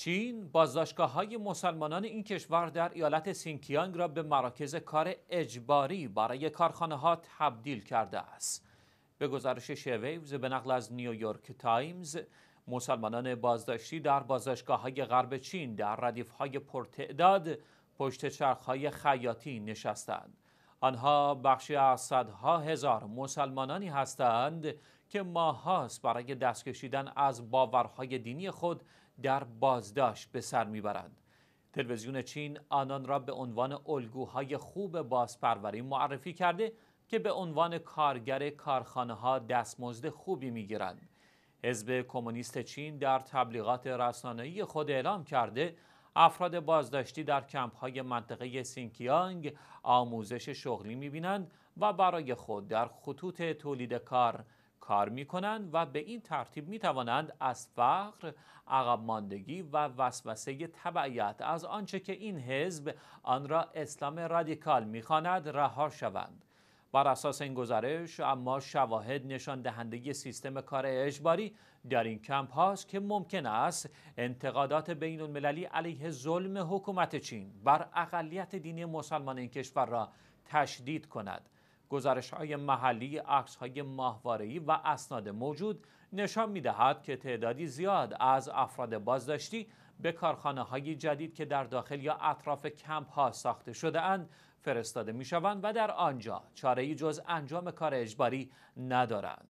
چین بازداشتگاه های مسلمانان این کشور در ایالت سینکیانگ را به مراکز کار اجباری برای کارخانه ها تبدیل کرده است. به گزارش شویوز به نقل از نیویورک تایمز، مسلمانان بازداشتی در بازداشتگاه های غرب چین در ردیف های پرتعداد پشت چرخ های خیاطی نشستند. آنها بخشی از صدها هزار مسلمانانی هستند که ماهاس برای دست کشیدن از باورهای دینی خود در بازداشت به سر میبرند. تلویزیون چین آنان را به عنوان الگوهای خوب بازپروری معرفی کرده که به عنوان کارگر کارخانه ها دستمزد خوبی میگیرند. حزب کمونیست چین در تبلیغات رسانه‌ای خود اعلام کرده افراد بازداشتی در های منطقه سینکیانگ آموزش شغلی می‌بینند و برای خود در خطوط تولید کار کار می کنند و به این ترتیب می توانند از فقر، عقب ماندگی و وسوسه تبعیت از آنچه که این حزب آن را اسلام رادیکال می رها شوند. بر اساس این گزارش اما شواهد نشان دهنده سیستم کار اجباری در این کمپ هاست که ممکن است انتقادات بین المللی علیه ظلم حکومت چین بر اقلیت دینی مسلمان این کشور را تشدید کند گزارش های محلی، عکس های ماهواره‌ای و اسناد موجود نشان دهد که تعدادی زیاد از افراد بازداشتی به کارخانه های جدید که در داخل یا اطراف کمپ ها ساخته شده اند فرستاده می شوند و در آنجا چاره جز انجام کار اجباری ندارند.